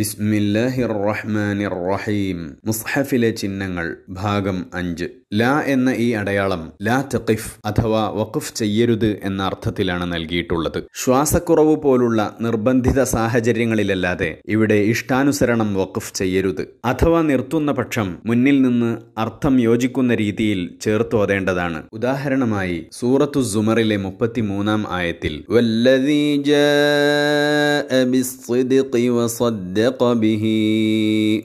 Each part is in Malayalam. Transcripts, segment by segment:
ബിസ്മില്ലാഹിർ റഹ്മാനിർ റഹീം മുസ്ഹഫിലെ ചിഹ്നങ്ങൾ ഭാഗം അഞ്ച് ലാ എന്ന ഈ അടയാളം ലാ തഖിഫ് അഥവാ വഖഫ് ചെയ്യരുത് എന്ന അർത്ഥത്തിലാണ് നൽകിയിട്ടുള്ളത് ശ്വാസക്കുറവ് പോലുള്ള നിർബന്ധിത സാഹചര്യങ്ങളിലല്ലാതെ ഇവിടെ ഇഷ്ടാനുസരണം വഖഫ് ചെയ്യരുത് അഥവാ നിർത്തുന്ന പക്ഷം മുന്നിൽ നിന്ന് അർത്ഥം യോജിക്കുന്ന രീതിയിൽ ചേർത്തോതേണ്ടതാണ് ഉദാഹരണമായി സൂറത്തു സുമറിലെ മുപ്പത്തിമൂന്നാം ആയത്തിൽ വല്ലദീ ജാഅ ബിസ്സിദ്ഖി صدق به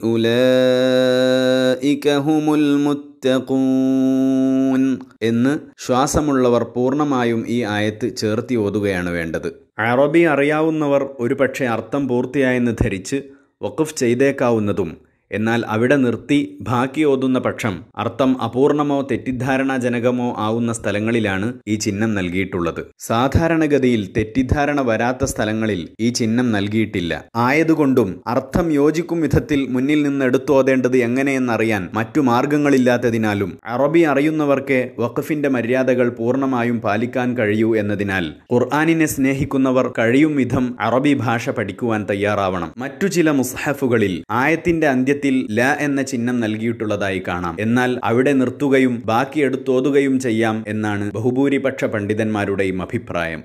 أولئك هم മുത്തഖൂൻ എന്ന് ശ്വാസമുള്ളവർ പൂർണ്ണമായും ഈ ആയത്ത് ചേർത്തി ഓതുകയാണ് വേണ്ടത് അറബി അറിയാവുന്നവർ ഒരുപക്ഷെ അർത്ഥം പൂർത്തിയായെന്ന് ധരിച്ച് വഖഫ് ചെയ്തേക്കാവുന്നതും എന്നാൽ അവിടെ നിർത്തി ബാക്കി ഓതുന്ന പക്ഷം അർത്ഥം അപൂർണമോ തെറ്റിദ്ധാരണാജനകമോ ആവുന്ന സ്ഥലങ്ങളിലാണ് ഈ ചിഹ്നം നൽകിയിട്ടുള്ളത് സാധാരണഗതിയിൽ തെറ്റിദ്ധാരണ വരാത്ത സ്ഥലങ്ങളിൽ ഈ ചിഹ്നം നൽകിയിട്ടില്ല ആയതുകൊണ്ടും അർത്ഥം യോജിക്കും വിധത്തിൽ മുന്നിൽ നിന്ന് എടുത്തോതേണ്ടത് എങ്ങനെയെന്നറിയാൻ മറ്റു മാർഗങ്ങളില്ലാത്തതിനാലും അറബി അറിയുന്നവർക്ക് വഖഫിന്റെ മര്യാദകൾ പൂർണ്ണമായും പാലിക്കാൻ കഴിയൂ എന്നതിനാൽ ഖുർആാനിനെ സ്നേഹിക്കുന്നവർ കഴിയും വിധം അറബി ഭാഷ പഠിക്കുവാൻ തയ്യാറാവണം മറ്റു ചില മുസ്ഹഫുകളിൽ ആയത്തിന്റെ അന്ത്യ ആദ്യത്തിൽ ല എന്ന ചിഹ്നം നൽകിയിട്ടുള്ളതായി കാണാം എന്നാൽ അവിടെ നിർത്തുകയും ബാക്കി എടുത്തോതുകയും ചെയ്യാം എന്നാണ് ബഹുഭൂരിപക്ഷ പണ്ഡിതന്മാരുടെയും അഭിപ്രായം